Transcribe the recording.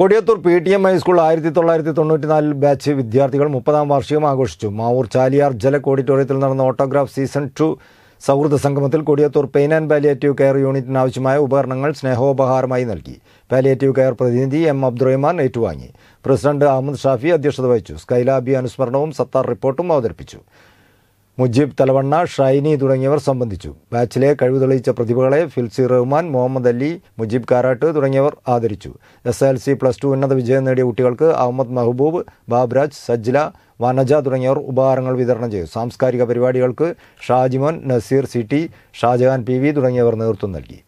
Kodiyathur P T M high school ആയിരത്തി തൊള്ളായിരത്തി തൊണ്ണൂറ്റി നാലിൽ ബാച്ച് വിദ്യാർത്ഥികൾ മുപ്പതാം വാർഷികം ആഘോഷിച്ചു മാവൂർ ചാലിയാർ ജല ഓഡിറ്റോറിയത്തിൽ നടന്ന ഓട്ടോഗ്രാഫ് സീസൺ ടു സൗഹൃദ സംഗമത്തിൽ Kodiyathur pain and palliative care യൂണിറ്റിന് ആവശ്യമായ ഉപകരണങ്ങൾ സ്നേഹോപഹാരമായി നൽകി പാലിയേറ്റീവ് കെയർ പ്രതിനിധി എം അബ്ദുറഹ്മാൻ ഏറ്റുവാങ്ങി പ്രസിഡന്റ് അഹമ്മദ് ഷാഫി അധ്യക്ഷത വഹിച്ചു സ്കൈലാബി അനുസ്മരണവും സത്താർ റിപ്പോർട്ടും അവതരിപ്പിച്ചു മുജീബ് തലവണ്ണ ഷൈനി തുടങ്ങിയവർ സംബന്ധിച്ചു ബാച്ചിലെ കഴിവ് തെളിയിച്ച പ്രതിഭകളെ ഫിൽസി റഹ്മാൻ മുഹമ്മദ് അലി മുജീബ് കാരാട്ട് തുടങ്ങിയവർ ആദരിച്ചു S L C plus two ഉന്നത വിജയം നേടിയ കുട്ടികൾക്ക് അഹമ്മദ് മെഹബൂബ് ബാബ്രാജ് സജ്ല വനജ തുടങ്ങിയവർ ഉപഹാരങ്ങൾ വിതരണം ചെയ്തു സാംസ്കാരിക പരിപാടികൾക്ക് ഷാജിമോൻ നസീർ സിറ്റി ഷാജഹാൻ പി തുടങ്ങിയവർ നേതൃത്വം നൽകി